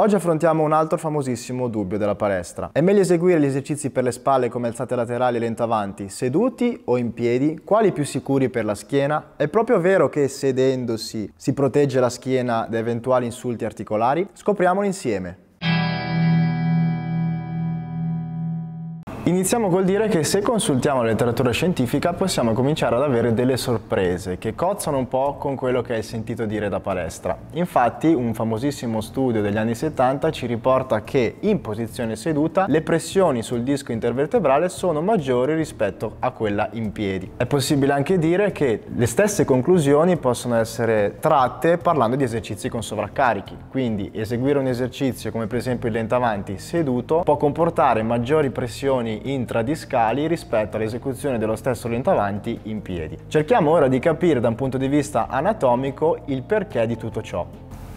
Oggi affrontiamo un altro famosissimo dubbio della palestra. È meglio eseguire gli esercizi per le spalle come alzate laterali e lento avanti, seduti o in piedi? Quali più sicuri per la schiena? È proprio vero che sedendosi si protegge la schiena da eventuali insulti articolari? Scopriamolo insieme. Iniziamo col dire che se consultiamo la letteratura scientifica possiamo cominciare ad avere delle sorprese che cozzano un po' con quello che hai sentito dire da palestra. Infatti un famosissimo studio degli anni 70 ci riporta che in posizione seduta le pressioni sul disco intervertebrale sono maggiori rispetto a quella in piedi. È possibile anche dire che le stesse conclusioni possono essere tratte parlando di esercizi con sovraccarichi, quindi eseguire un esercizio come per esempio il lentavanti seduto può comportare maggiori pressioni intradiscali rispetto all'esecuzione dello stesso lento avanti in piedi. Cerchiamo ora di capire da un punto di vista anatomico il perché di tutto ciò.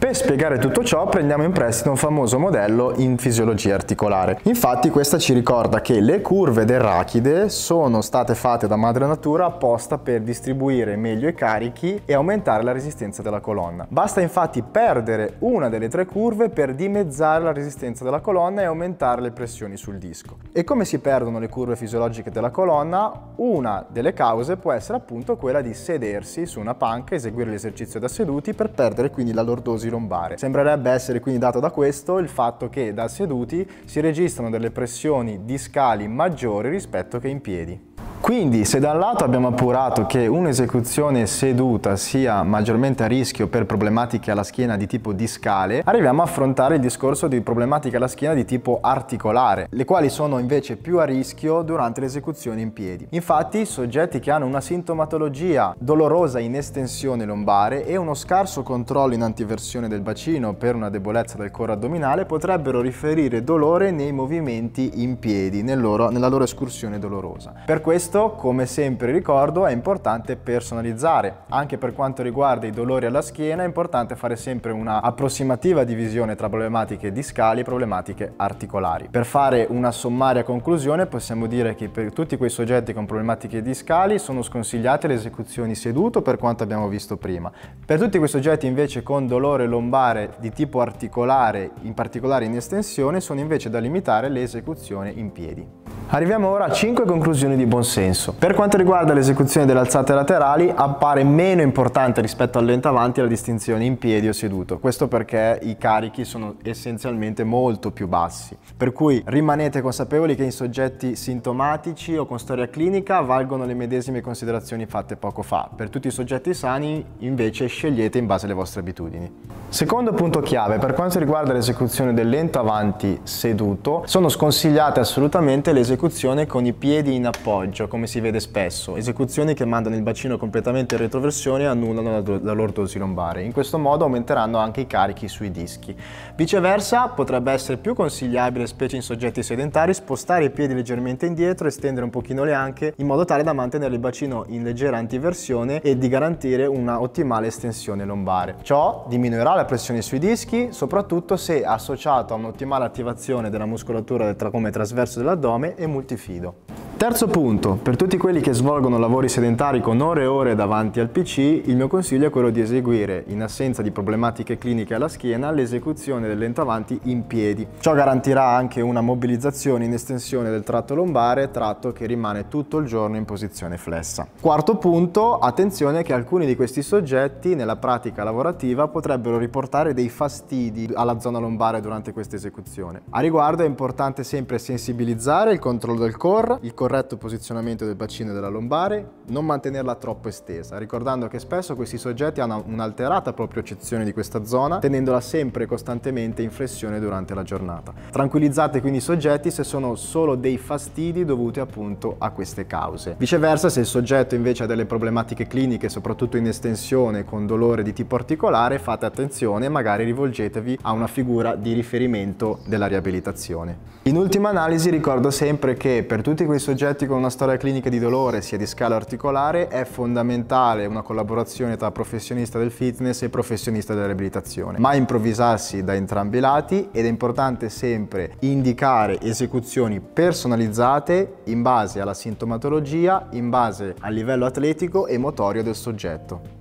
Per spiegare tutto ciò prendiamo in prestito un famoso modello in fisiologia articolare. Infatti questa ci ricorda che le curve del rachide sono state fatte da madre natura apposta per distribuire meglio i carichi e aumentare la resistenza della colonna. Basta infatti perdere una delle tre curve per dimezzare la resistenza della colonna e aumentare le pressioni sul disco. E come si perdono le curve fisiologiche della colonna? Una delle cause può essere appunto quella di sedersi su una panca, eseguire l'esercizio da seduti per perdere quindi la lordosi lombare. Sembrerebbe essere quindi dato da questo il fatto che da seduti si registrano delle pressioni discali maggiori rispetto che in piedi. Quindi se da un lato abbiamo appurato che un'esecuzione seduta sia maggiormente a rischio per problematiche alla schiena di tipo discale, arriviamo a affrontare il discorso di problematiche alla schiena di tipo articolare, le quali sono invece più a rischio durante l'esecuzione in piedi. Infatti soggetti che hanno una sintomatologia dolorosa in estensione lombare e uno scarso controllo in antiversione del bacino per una debolezza del coro addominale potrebbero riferire dolore nei movimenti in piedi, nel loro, nella loro escursione dolorosa. Per questo questo, come sempre ricordo, è importante personalizzare. Anche per quanto riguarda i dolori alla schiena è importante fare sempre una approssimativa divisione tra problematiche discali e problematiche articolari. Per fare una sommaria conclusione possiamo dire che per tutti quei soggetti con problematiche discali sono sconsigliate le esecuzioni seduto per quanto abbiamo visto prima. Per tutti quei soggetti invece con dolore lombare di tipo articolare, in particolare in estensione, sono invece da limitare le esecuzioni in piedi. Arriviamo ora a 5 conclusioni di buonsenso. Per quanto riguarda l'esecuzione delle alzate laterali, appare meno importante rispetto al lento avanti la distinzione in piedi o seduto. Questo perché i carichi sono essenzialmente molto più bassi. Per cui rimanete consapevoli che in soggetti sintomatici o con storia clinica valgono le medesime considerazioni fatte poco fa. Per tutti i soggetti sani invece scegliete in base alle vostre abitudini. Secondo punto chiave, per quanto riguarda l'esecuzione del lento avanti seduto, sono sconsigliate assolutamente le esecuzioni esecuzione con i piedi in appoggio, come si vede spesso, esecuzioni che mandano il bacino completamente in retroversione e annullano la, l'ortosi lombare. In questo modo aumenteranno anche i carichi sui dischi. Viceversa, potrebbe essere più consigliabile, specie in soggetti sedentari, spostare i piedi leggermente indietro, estendere un pochino le anche, in modo tale da mantenere il bacino in leggera antiversione e di garantire una ottimale estensione lombare. Ciò diminuirà la pressione sui dischi, soprattutto se associato a un'ottimale attivazione della muscolatura del tracome trasverso dell'addome e multifido. Terzo punto, per tutti quelli che svolgono lavori sedentari con ore e ore davanti al PC, il mio consiglio è quello di eseguire, in assenza di problematiche cliniche alla schiena, l'esecuzione del lento avanti in piedi. Ciò garantirà anche una mobilizzazione in estensione del tratto lombare, tratto che rimane tutto il giorno in posizione flessa. Quarto punto, attenzione che alcuni di questi soggetti nella pratica lavorativa potrebbero riportare dei fastidi alla zona lombare durante questa esecuzione. A riguardo è importante sempre sensibilizzare il controllo del core, il core corretto posizionamento del bacino e della lombare, non mantenerla troppo estesa, ricordando che spesso questi soggetti hanno un'alterata propriocezione di questa zona, tenendola sempre e costantemente in flessione durante la giornata. Tranquillizzate quindi i soggetti se sono solo dei fastidi dovuti appunto a queste cause. Viceversa, se il soggetto invece ha delle problematiche cliniche, soprattutto in estensione con dolore di tipo articolare, fate attenzione e magari rivolgetevi a una figura di riferimento della riabilitazione. In ultima analisi ricordo sempre che per tutti quei soggetti soggetti con una storia clinica di dolore sia di scala articolare è fondamentale una collaborazione tra professionista del fitness e professionista della riabilitazione. Mai improvvisarsi da entrambi i lati ed è importante sempre indicare esecuzioni personalizzate in base alla sintomatologia, in base al livello atletico e motorio del soggetto.